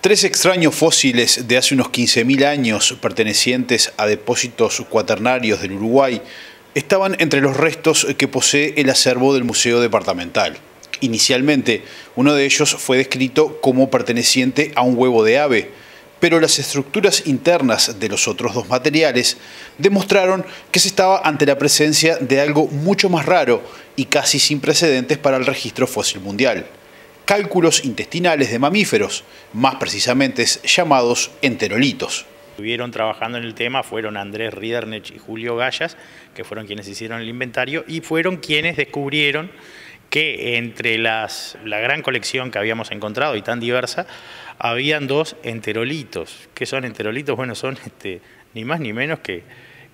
Tres extraños fósiles de hace unos 15.000 años pertenecientes a depósitos cuaternarios del Uruguay estaban entre los restos que posee el acervo del Museo Departamental. Inicialmente, uno de ellos fue descrito como perteneciente a un huevo de ave, pero las estructuras internas de los otros dos materiales demostraron que se estaba ante la presencia de algo mucho más raro y casi sin precedentes para el registro fósil mundial cálculos intestinales de mamíferos, más precisamente llamados enterolitos. Estuvieron trabajando en el tema, fueron Andrés Riedernech y Julio Gallas, que fueron quienes hicieron el inventario y fueron quienes descubrieron que entre las, la gran colección que habíamos encontrado y tan diversa, habían dos enterolitos. ¿Qué son enterolitos? Bueno, son este, ni más ni menos que,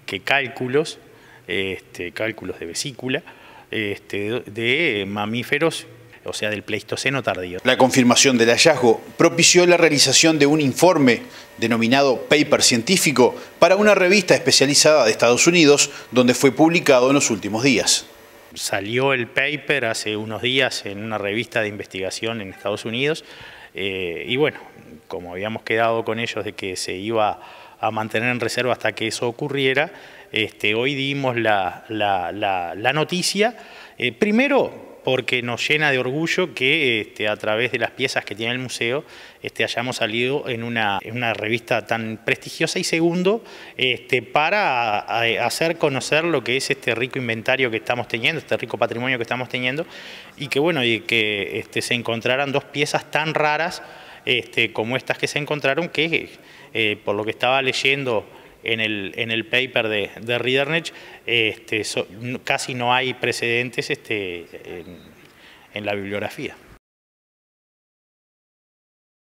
que cálculos, este, cálculos de vesícula, este, de mamíferos o sea, del Pleistoceno tardío. La confirmación del hallazgo propició la realización de un informe denominado Paper Científico para una revista especializada de Estados Unidos, donde fue publicado en los últimos días. Salió el paper hace unos días en una revista de investigación en Estados Unidos eh, y bueno, como habíamos quedado con ellos de que se iba a mantener en reserva hasta que eso ocurriera, este, hoy dimos la, noticia. Eh, primero, porque nos llena de orgullo que este, a través de las piezas que tiene el museo este, hayamos salido en una, revista tan prestigiosa y segundo, este, para hacer conocer lo que es este rico inventario que estamos teniendo, este rico patrimonio que estamos teniendo y que bueno, y que este, se encontraran dos piezas tan raras este, como estas que se encontraron que eh, por lo que estaba leyendo en el, en el paper de, de este, casi no hay precedentes este, en la bibliografía.